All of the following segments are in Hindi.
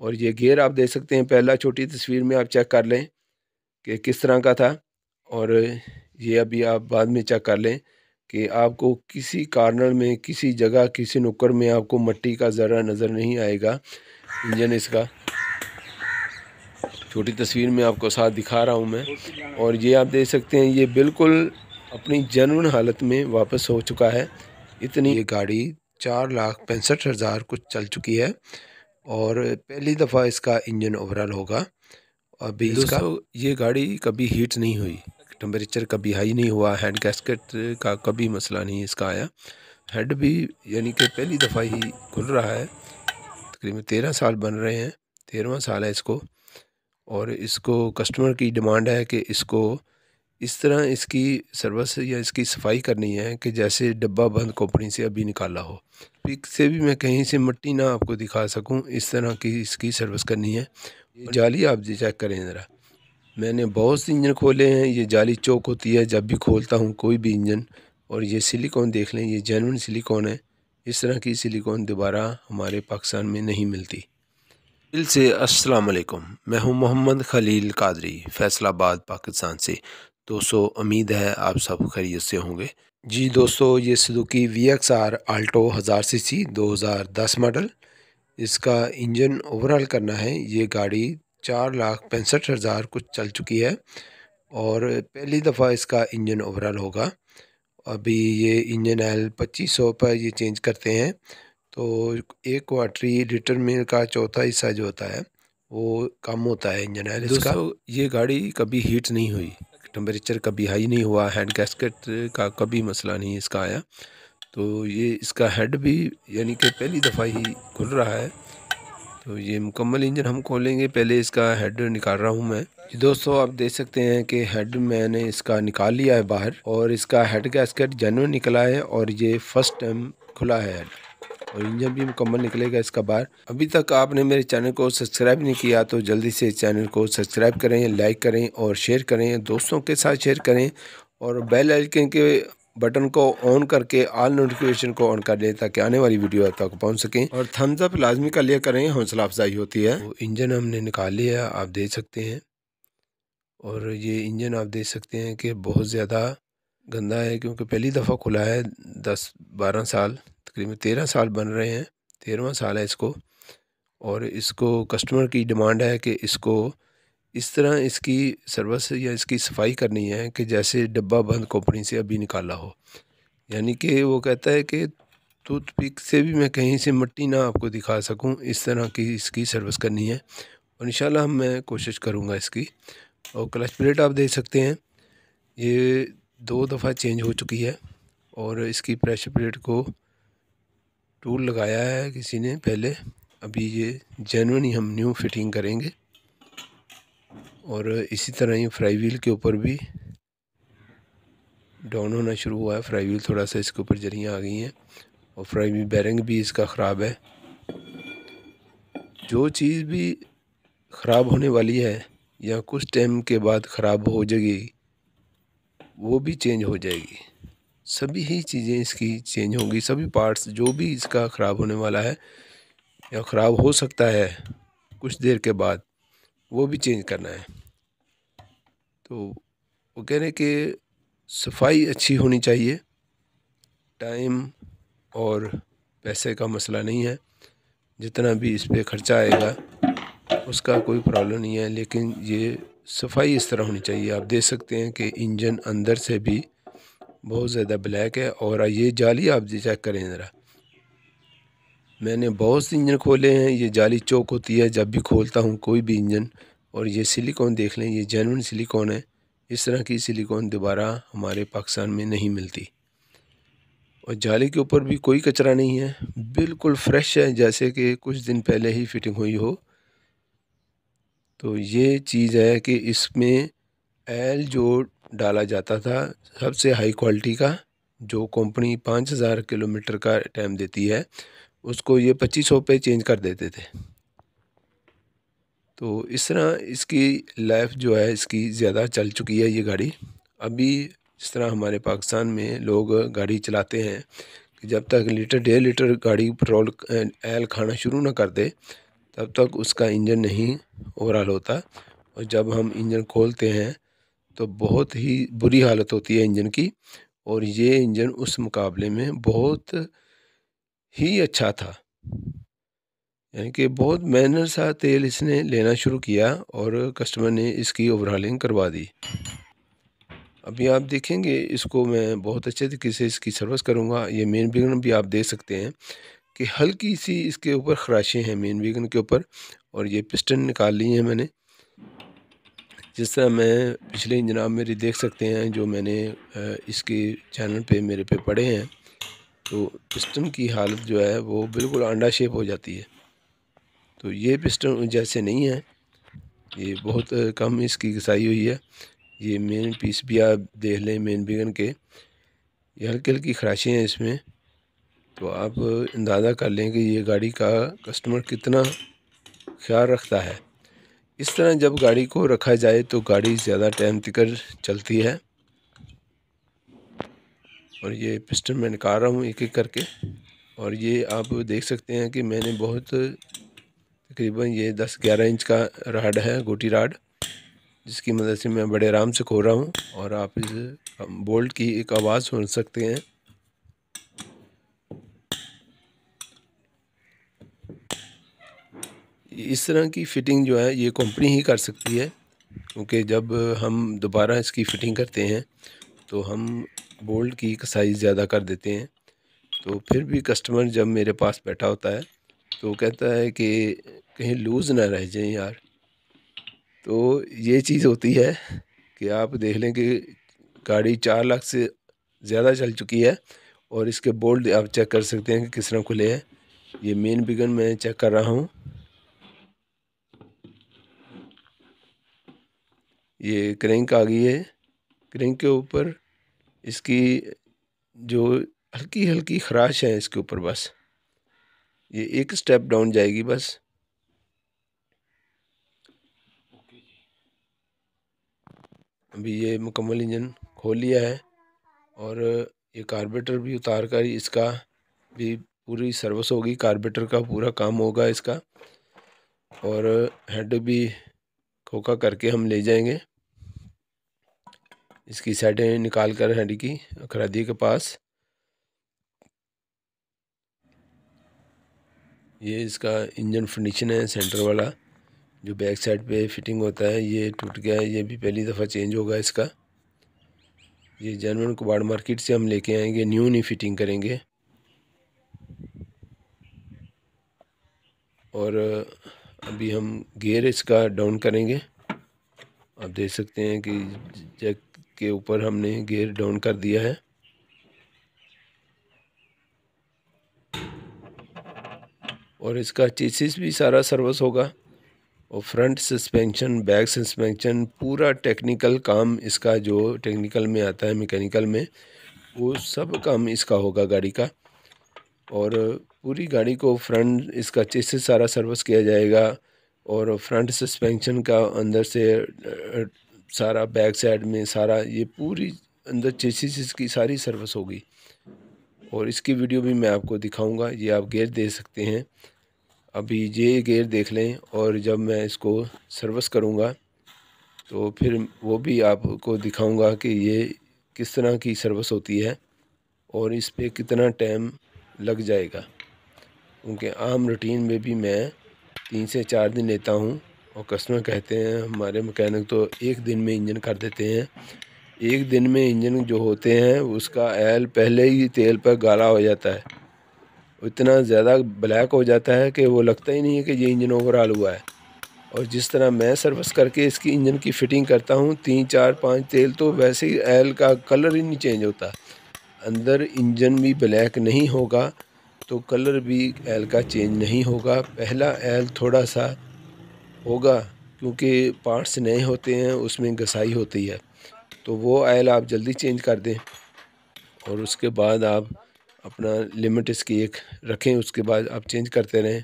और ये गेयर आप देख सकते हैं पहला छोटी तस्वीर में आप चेक कर लें कि किस तरह का था और ये अभी आप बाद में चेक कर लें कि आपको किसी कार्नर में किसी जगह किसी नुक्कड़ में आपको मट्टी का ज़रा नज़र नहीं आएगा इंजन इसका छोटी तस्वीर में आपको साथ दिखा रहा हूँ मैं और ये आप देख सकते हैं ये बिल्कुल अपनी जनवन हालत में वापस हो चुका है इतनी ये गाड़ी चार लाख पैंसठ हज़ार कुछ चल चुकी है और पहली दफ़ा इसका इंजन ओवरऑल होगा अभी इसका ये गाड़ी कभी हीट नहीं हुई टम्परेचर कभी हाई नहीं हुआ हैंड गैसकेट का कभी मसला नहीं इसका आया हेड भी यानी कि पहली दफ़ा ही खुल रहा है तकरीबन तेरह साल बन रहे हैं तेरहवा साल है इसको और इसको कस्टमर की डिमांड है कि इसको इस तरह इसकी सर्विस या इसकी सफाई करनी है कि जैसे डब्बा बंद कंपनी से अभी निकाला हो पिक से भी मैं कहीं से मिट्टी ना आपको दिखा सकूं इस तरह की इसकी सर्विस करनी है जाली आप जी चेक करें ज़रा मैंने बहुत से इंजन खोले हैं ये जाली चौक होती है जब भी खोलता हूँ कोई भी इंजन और ये सिलिकॉन देख लें ये जेनवन सिलिकॉन है इस तरह की सिलिकॉन दोबारा हमारे पाकिस्तान में नहीं मिलती दिल से अस्सलाम वालेकुम मैं हूं मोहम्मद खलील कादरी फैसलाबाद पाकिस्तान से दोस्तों उम्मीद है आप सब खरीद से होंगे जी दोस्तों ये Suzuki V X R Alto हज़ार सी सी दो हज़ार दस मॉडल इसका इंजन ओवरऑल करना है ये गाड़ी चार लाख पैंसठ हज़ार कुछ चल चुकी है और पहली दफ़ा इसका इंजन ओवरऑल होगा अभी ये इंजन एल पच्चीस सौ पर ये चेंज करते हैं तो एक क्वाटरी लीटर में का चौथा हिस्सा जो होता है वो कम होता है इंजन एल इसका ये गाड़ी कभी हीट नहीं हुई टम्परेचर कभी हाई नहीं हुआ हैंड गैसकेट का कभी मसला नहीं इसका आया तो ये इसका हेड भी यानी कि पहली दफ़ा ही खुल रहा है तो ये मुकम्मल इंजन हम खोलेंगे पहले इसका हेड निकाल रहा हूँ मैं जी दोस्तों आप देख सकते हैं कि हेड मैंने इसका निकाल लिया है बाहर और इसका हेड गैसकेट जेनुअन निकला है और ये फर्स्ट टाइम खुला है हेड और इंजन भी मुकम्मल निकलेगा इसका बाहर अभी तक आपने मेरे चैनल को सब्सक्राइब नहीं किया तो जल्दी से चैनल को सब्सक्राइब करें लाइक करें और शेयर करें दोस्तों के साथ शेयर करें और बेल आइकन के बटन को ऑन करके ऑल नोटिफिकेशन को ऑन कर लें ताकि आने वाली वीडियो तक पहुंच सकें और थम्स अप लाजमी का लिया करें हौसला अफजाई होती है तो इंजन हमने निकाल लिया आप देख सकते हैं और ये इंजन आप देख सकते हैं कि बहुत ज़्यादा गंदा है क्योंकि पहली दफ़ा खुला है दस बारह साल करीब तेरह साल बन रहे हैं तेरहवा साल है इसको और इसको कस्टमर की डिमांड है कि इसको इस तरह इसकी सर्विस या इसकी सफाई करनी है कि जैसे डब्बा बंद कंपनी से अभी निकाला हो यानी कि वो कहता है कि टूथपिक से भी मैं कहीं से मिट्टी ना आपको दिखा सकूं इस तरह की इसकी सर्विस करनी है और इंशाल्लाह मैं कोशिश करूंगा इसकी और क्लच प्लेट आप देख सकते हैं ये दो दफ़ा चेंज हो चुकी है और इसकी प्रेशर प्लेट को टूल लगाया है किसी ने पहले अभी ये जेनवन ही हम न्यू फिटिंग करेंगे और इसी तरह ही फ्राई व्हील के ऊपर भी डाउन होना शुरू हुआ है फ्राई व्हील थोड़ा सा इसके ऊपर जरियाँ आ गई हैं और फ्राई व्हील बैरिंग भी इसका ख़राब है जो चीज़ भी ख़राब होने वाली है या कुछ टाइम के बाद ख़राब हो जाएगी वो भी चेंज हो जाएगी सभी ही चीज़ें इसकी चेंज होंगी सभी पार्ट्स जो भी इसका ख़राब होने वाला है या ख़राब हो सकता है कुछ देर के बाद वो भी चेंज करना है तो वो कह रहे हैं कि सफाई अच्छी होनी चाहिए टाइम और पैसे का मसला नहीं है जितना भी इस पर ख़र्चा आएगा उसका कोई प्रॉब्लम नहीं है लेकिन ये सफाई इस तरह होनी चाहिए आप देख सकते हैं कि इंजन अंदर से भी बहुत ज़्यादा ब्लैक है और ये जाली आप चेक करें ज़रा मैंने बहुत से इंजन खोले हैं ये जाली चौक होती है जब भी खोलता हूँ कोई भी इंजन और ये सिलिकॉन देख लें ये जेनवन सिलिकॉन है इस तरह की सिलिकॉन दोबारा हमारे पाकिस्तान में नहीं मिलती और जाली के ऊपर भी कोई कचरा नहीं है बिल्कुल फ्रेश है जैसे कि कुछ दिन पहले ही फिटिंग हुई हो तो ये चीज़ है कि इसमें एल जो डाला जाता था सबसे हाई क्वालिटी का जो कंपनी पाँच हज़ार किलोमीटर का टाइम देती है उसको ये पच्चीस सौ पे चेंज कर देते थे तो इस तरह इसकी लाइफ जो है इसकी ज़्यादा चल चुकी है ये गाड़ी अभी जिस तरह हमारे पाकिस्तान में लोग गाड़ी चलाते हैं कि जब तक लीटर डेढ़ लीटर गाड़ी पेट्रोल एल खाना शुरू ना कर दे तब तक उसका इंजन नहीं ओवरऑल होता और जब हम इंजन खोलते हैं तो बहुत ही बुरी हालत होती है इंजन की और ये इंजन उस मुकाबले में बहुत ही अच्छा था यानी कि बहुत मैनर सा तेल इसने लेना शुरू किया और कस्टमर ने इसकी ओवरहालिंग करवा दी अभी आप देखेंगे इसको मैं बहुत अच्छे तरीके से इसकी सर्विस करूँगा ये मेन बिगन भी आप देख सकते हैं कि हल्की सी इसके ऊपर खराशें हैं मेन बिगन के ऊपर और ये पिस्टन निकाल ली हैं मैंने जिस तरह मैं पिछले जनाब मेरी देख सकते हैं जो मैंने इसके चैनल पे मेरे पे पढ़े हैं तो पिस्टन की हालत जो है वो बिल्कुल अंडा शेप हो जाती है तो ये पिस्टन जैसे नहीं है ये बहुत कम इसकी घसाई हुई है ये मेन पीस भी आप देख लें मेन बिगन के ये हल्की हल्की खराशें हैं इसमें तो आप अंदाज़ा कर लें कि ये गाड़ी का कस्टमर कितना ख्याल रखता है इस तरह जब गाड़ी को रखा जाए तो गाड़ी ज़्यादा टाइम तक चलती है और ये पिस्टन मैं निकाल रहा हूँ एक एक करके और ये आप देख सकते हैं कि मैंने बहुत तकरीबन ये दस ग्यारह इंच का राड है गोटी राड जिसकी मदद से मैं बड़े आराम से खो रहा हूँ और आप इस बोल्ट की एक आवाज़ सुन सकते हैं इस तरह की फ़िटिंग जो है ये कंपनी ही कर सकती है क्योंकि जब हम दोबारा इसकी फ़िटिंग करते हैं तो हम बोल्ट की कसाई ज़्यादा कर देते हैं तो फिर भी कस्टमर जब मेरे पास बैठा होता है तो कहता है कि कहीं लूज़ ना रह जाए यार तो ये चीज़ होती है कि आप देख लें कि गाड़ी चार लाख से ज़्यादा चल चुकी है और इसके बोल्ट आप चेक कर सकते हैं कि किस तरह खुले हैं ये मेन बिगन मैं चेक कर रहा हूँ ये क्रेंक आ गई है क्रेंक के ऊपर इसकी जो हल्की हल्की खराश है इसके ऊपर बस ये एक स्टेप डाउन जाएगी बस अभी ये मुकम्मल इंजन खोल लिया है और ये कार्बेटर भी उतार कर इसका भी पूरी सर्विस होगी कार्बेटर का पूरा काम होगा इसका और हेड भी खोखा करके हम ले जाएंगे इसकी साइडें निकाल कर हड्डी की अखरादी के पास ये इसका इंजन फिनिशन है सेंटर वाला जो बैक साइड पे फिटिंग होता है ये टूट गया है ये भी पहली दफ़ा चेंज होगा इसका ये जर्मन कुबाड़ मार्केट से हम लेके आएंगे न्यू नहीं फिटिंग करेंगे और अभी हम गेयर इसका डाउन करेंगे आप देख सकते हैं कि जैक के ऊपर हमने गेयर डाउन कर दिया है और इसका चीसिस भी सारा सर्विस होगा और फ्रंट सस्पेंशन बैक सस्पेंशन पूरा टेक्निकल काम इसका जो टेक्निकल में आता है मैकेनिकल में वो सब काम इसका होगा गाड़ी का और पूरी गाड़ी को फ्रंट इसका अच्छे से सारा सर्विस किया जाएगा और फ्रंट सस्पेंशन का अंदर से सारा बैक साइड में सारा ये पूरी अंदर चेसिस इसकी सारी सर्विस होगी और इसकी वीडियो भी मैं आपको दिखाऊंगा ये आप गेयर दे सकते हैं अभी ये गेयर देख लें और जब मैं इसको सर्विस करूंगा तो फिर वो भी आपको दिखाऊंगा कि ये किस तरह की सर्विस होती है और इस पर कितना टाइम लग जाएगा उनके आम रूटीन में भी मैं तीन से चार दिन लेता हूँ और कस्टमर कहते हैं हमारे मकैनिक तो एक दिन में इंजन कर देते हैं एक दिन में इंजन जो होते हैं उसका एल पहले ही तेल पर गाला हो जाता है इतना ज़्यादा ब्लैक हो जाता है कि वो लगता ही नहीं है कि ये इंजन ओवरऑल हुआ है और जिस तरह मैं सर्विस करके इसकी इंजन की फ़िटिंग करता हूँ तीन चार पाँच तेल तो वैसे ही एल का कलर ही नहीं चेंज होता अंदर इंजन भी ब्लैक नहीं होगा तो कलर भी एल का चेंज नहीं होगा पहला एल थोड़ा सा होगा क्योंकि पार्ट्स नए होते हैं उसमें घसाई होती है तो वो एल आप जल्दी चेंज कर दें और उसके बाद आप अपना लिमिट इसकी एक रखें उसके बाद आप चेंज करते रहें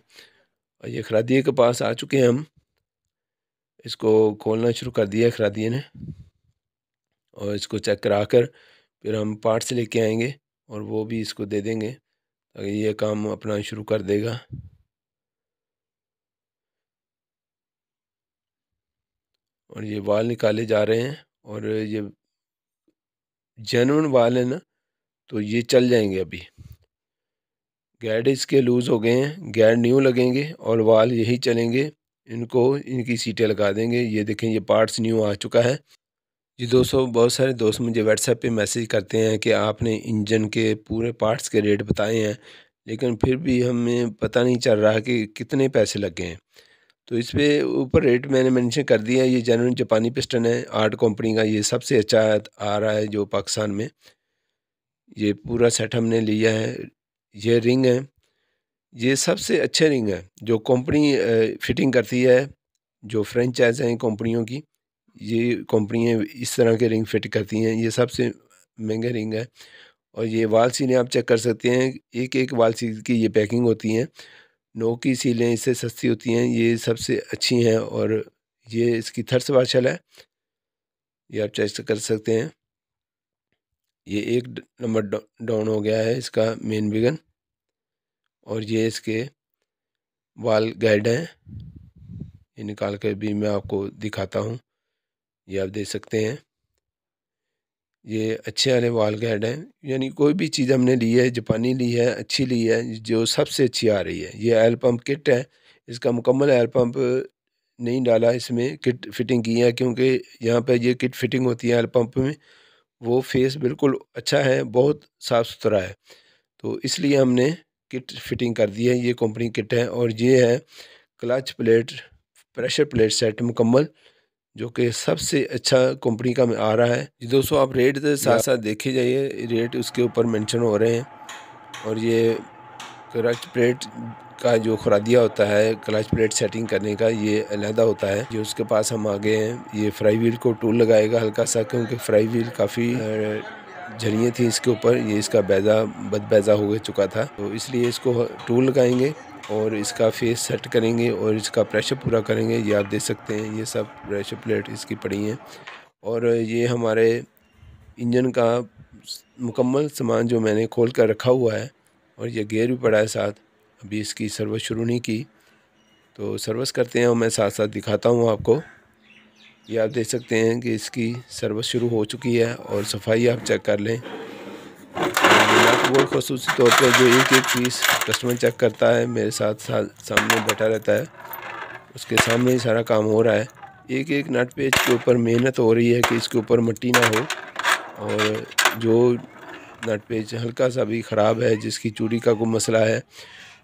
और ये खरादिए के पास आ चुके हैं हम इसको खोलना शुरू कर दिया खरादिए ने और इसको चेक करा कर फिर हम पार्ट्स लेके आएंगे और वो भी इसको दे देंगे तो ये काम अपना शुरू कर देगा और ये बाल निकाले जा रहे हैं और ये जेनवन बाल है ना तो ये चल जाएंगे अभी गैड इसके लूज़ हो गए हैं गैड न्यू लगेंगे और वाल यही चलेंगे इनको इनकी सीटें लगा देंगे ये देखें ये पार्ट्स न्यू आ चुका है जी दोस्तों बहुत सारे दोस्त मुझे व्हाट्सएप पे मैसेज करते हैं कि आपने इंजन के पूरे पार्ट्स के रेट बताए हैं लेकिन फिर भी हमें पता नहीं चल रहा कि कितने पैसे लगे हैं तो इस पर ऊपर रेट मैंने मेंशन कर दिया है ये जनरल जापानी पिस्टन है आर्ट कंपनी का ये सबसे अच्छा आ रहा है जो पाकिस्तान में ये पूरा सेट हमने लिया है ये रिंग है ये सबसे अच्छे रिंग है जो कंपनी फिटिंग करती है जो फ्रेंचाइज हैं कंपनियों की ये कंपनियाँ इस तरह के रिंग फिट करती हैं ये सबसे महंगे रिंग है और ये वाल सीलें आप चेक कर सकते हैं एक एक वाल सील की ये पैकिंग होती हैं नो की सीलें इससे सस्ती होती हैं ये सबसे अच्छी हैं और ये इसकी थर्स वाशल है ये आप चेक कर सकते हैं ये एक नंबर डाउन हो गया है इसका मेन बिगन और ये इसके वाल गाइड हैं ये निकाल कर भी मैं आपको दिखाता हूँ ये आप देख सकते हैं ये अच्छे वाले वाल गार्ड हैं यानी कोई भी चीज़ हमने ली है जापानी ली है अच्छी ली है जो सबसे अच्छी आ रही है ये एल पम्प किट है इसका मुकम्मल एल पम्प नहीं डाला इसमें किट फिटिंग की है क्योंकि यहाँ पर ये किट फिटिंग होती है एल पम्प में वो फेस बिल्कुल अच्छा है बहुत साफ़ सुथरा है तो इसलिए हमने किट फिटिंग कर दी है ये कंपनी किट है और ये है clutch plate pressure plate set मुकम्मल जो कि सबसे अच्छा कंपनी का आ रहा है जी दोस्तों आप रेट साथ साथ देखे जाइए रेट उसके ऊपर मेंशन हो रहे हैं और ये क्लच प्लेट का जो खुरादिया होता है क्लच प्लेट सेटिंग करने का ये अलहदा होता है जो उसके पास हम आ गए हैं ये फ्राई व्हील को टूल लगाएगा हल्का सा क्योंकि फ्राई व्हील काफ़ी झड़ियाँ थी इसके ऊपर ये इसका बैजा बद बैजा हो चुका था तो इसलिए इसको टूल लगाएंगे और इसका फेस सेट करेंगे और इसका प्रेशर पूरा करेंगे ये आप देख सकते हैं ये सब प्रेशर प्लेट इसकी पड़ी हैं और ये हमारे इंजन का मुकम्मल सामान जो मैंने खोल कर रखा हुआ है और ये गेयर भी पड़ा है साथ अभी इसकी सर्विस शुरू नहीं की तो सर्विस करते हैं और मैं साथ साथ दिखाता हूँ आपको ये आप देख सकते हैं कि इसकी सर्विस शुरू हो चुकी है और सफाई आप चेक कर लें वो खसूस तौर पर जो एक एक चीज़ कस्टमर चेक करता है मेरे साथ सामने बैठा रहता है उसके सामने ही सारा काम हो रहा है एक एक नट पेज के ऊपर मेहनत हो रही है कि इसके ऊपर मट्टी ना हो और जो नट पेज हल्का सा भी ख़राब है जिसकी चूड़ी का कोई मसला है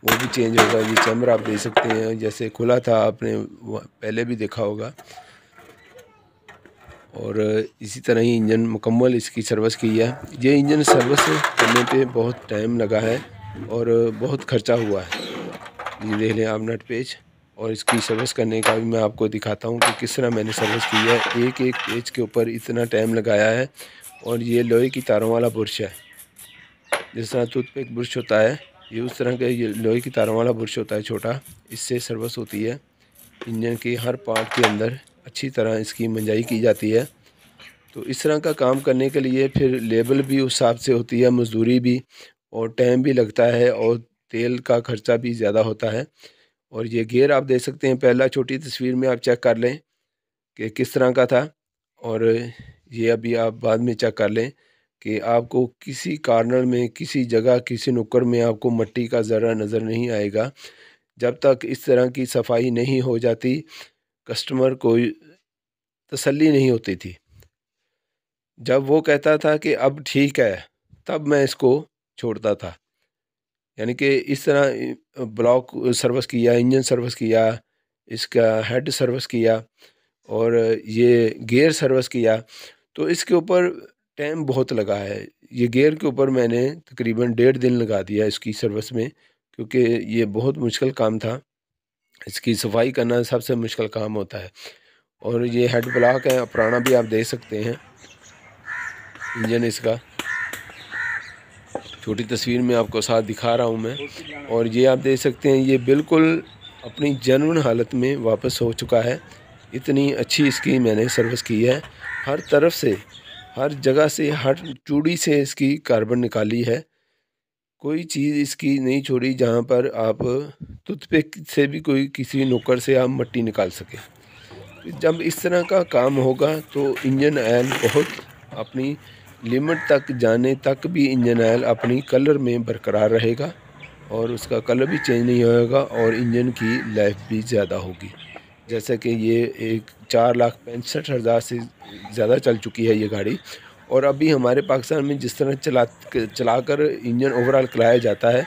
वो भी चेंज होगा ये चैम्बर आप देख सकते हैं जैसे खुला था आपने पहले भी देखा होगा और इसी तरह ही इंजन मुकम्मल इसकी सर्विस की है ये इंजन सर्विस करने पे बहुत टाइम लगा है और बहुत खर्चा हुआ है ये देख लें आप नट पेज और इसकी सर्विस करने का भी मैं आपको दिखाता हूँ कि किस तरह मैंने सर्विस की है एक एक पेज के ऊपर इतना टाइम लगाया है और ये लोहे की तारों वाला ब्रश है जिस तरह एक ब्रश होता है ये उस तरह के ये लोहे की तारों वाला ब्रश होता है छोटा इससे सर्विस होती है इंजन के हर पार्ट के अंदर अच्छी तरह इसकी मंजाई की जाती है तो इस तरह का काम करने के लिए फिर लेबल भी उस हिसाब से होती है मजदूरी भी और टाइम भी लगता है और तेल का खर्चा भी ज़्यादा होता है और ये गेयर आप देख सकते हैं पहला छोटी तस्वीर में आप चेक कर लें कि किस तरह का था और ये अभी आप बाद में चेक कर लें कि आपको किसी कार्नर में किसी जगह किसी नुक्कड़ में आपको मिट्टी का ज़रा नज़र नहीं आएगा जब तक इस तरह की सफाई नहीं हो जाती कस्टमर को तसल्ली नहीं होती थी जब वो कहता था कि अब ठीक है तब मैं इसको छोड़ता था यानी कि इस तरह ब्लॉक सर्विस किया इंजन सर्विस किया इसका हेड सर्विस किया और ये गेयर सर्विस किया तो इसके ऊपर टाइम बहुत लगा है ये गेयर के ऊपर मैंने तकरीबन डेढ़ दिन लगा दिया इसकी सर्विस में क्योंकि ये बहुत मुश्किल काम था इसकी सफाई करना सबसे मुश्किल काम होता है और ये हेड ब्लॉक है पुराना भी आप देख सकते हैं इंजन इसका छोटी तस्वीर में आपको साथ दिखा रहा हूँ मैं और ये आप देख सकते हैं ये बिल्कुल अपनी जनवन हालत में वापस हो चुका है इतनी अच्छी इसकी मैंने सर्विस की है हर तरफ से हर जगह से हर चूड़ी से इसकी कार्बन निकाली है कोई चीज़ इसकी नहीं छोड़ी जहाँ पर आप टूथपिक से भी कोई किसी नौकर से आप मट्टी निकाल सकें जब इस तरह का काम होगा तो इंजन ऑयल बहुत अपनी लिमिट तक जाने तक भी इंजन ऑयल अपनी कलर में बरकरार रहेगा और उसका कलर भी चेंज नहीं होएगा और इंजन की लाइफ भी ज़्यादा होगी जैसे कि ये एक चार लाख पैंसठ हज़ार से ज़्यादा चल चुकी है ये गाड़ी और अभी हमारे पाकिस्तान में जिस तरह चला चला कर इंजन ओवरऑल कराया जाता है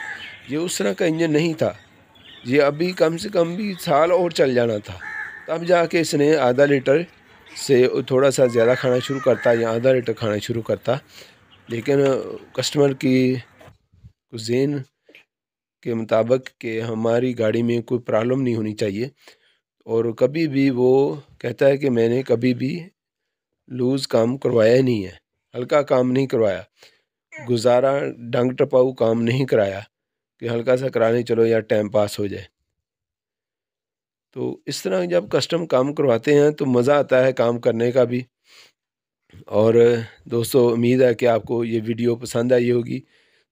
ये उस तरह का इंजन नहीं था ये अभी कम से कम भी साल और चल जाना था तब जाके इसने आधा लीटर से थोड़ा सा ज़्यादा खाना शुरू करता या आधा लीटर खाना शुरू करता लेकिन कस्टमर की जेन के मुताबिक कि हमारी गाड़ी में कोई प्रॉब्लम नहीं होनी चाहिए और कभी भी वो कहता है कि मैंने कभी भी लूज़ काम करवाया नहीं है हल्का काम नहीं करवाया हाँ। गुजारा डंग टपाऊ काम नहीं कराया कि हल्का सा कराने चलो यार टाइम पास हो जाए तो इस तरह जब कस्टम काम करवाते हैं तो मज़ा आता है काम करने का भी और दोस्तों उम्मीद है कि आपको ये वीडियो पसंद आई होगी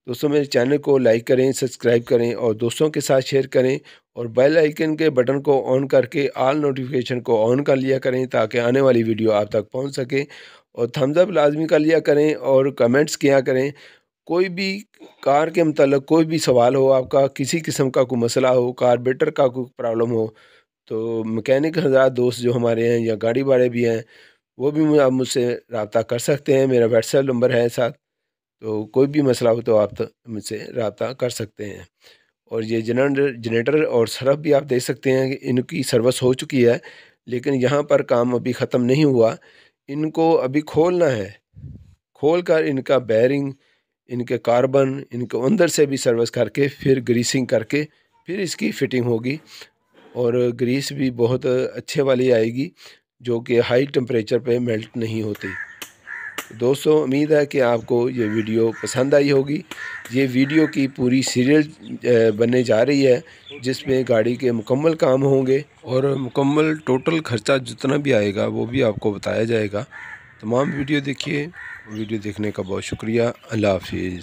दोस्तों मेरे चैनल को लाइक करें सब्सक्राइब करें और दोस्तों के साथ शेयर करें और बेल आइकन के बटन को ऑन करके आल नोटिफिकेशन को ऑन कर लिया करें ताकि आने वाली वीडियो आप तक पहुंच सके और थम्सअप लाजमी कर लिया करें और कमेंट्स किया करें कोई भी कार के मतलब कोई भी सवाल हो आपका किसी किस्म का कोई मसला हो कारबेटर का कोई प्रॉब्लम हो तो मकैनिक हज़ार दोस्त जो हमारे हैं या गाड़ी वाले भी हैं वो भी आप मुझसे रबता कर सकते हैं मेरा व्हाट्सएप नंबर है साथ तो कोई भी मसला हो तो आप मुझसे रबता कर सकते हैं और ये जनरेटर जनरेटर और सरफ भी आप देख सकते हैं कि इनकी सर्विस हो चुकी है लेकिन यहाँ पर काम अभी ख़त्म नहीं हुआ इनको अभी खोलना है खोल कर इनका बैरिंग इनके कार्बन इनको अंदर से भी सर्विस करके फिर ग्रीसिंग करके फिर इसकी फिटिंग होगी और ग्रीस भी बहुत अच्छे वाली आएगी जो कि हाई टेम्परेचर पे मेल्ट नहीं होती दोस्तों उम्मीद है कि आपको ये वीडियो पसंद आई होगी ये वीडियो की पूरी सीरियल बनने जा रही है जिसमें गाड़ी के मुकम्मल काम होंगे और मुकम्मल टोटल ख़र्चा जितना भी आएगा वो भी आपको बताया जाएगा तमाम वीडियो देखिए वीडियो देखने का बहुत शुक्रिया अल्लाह हाफिज़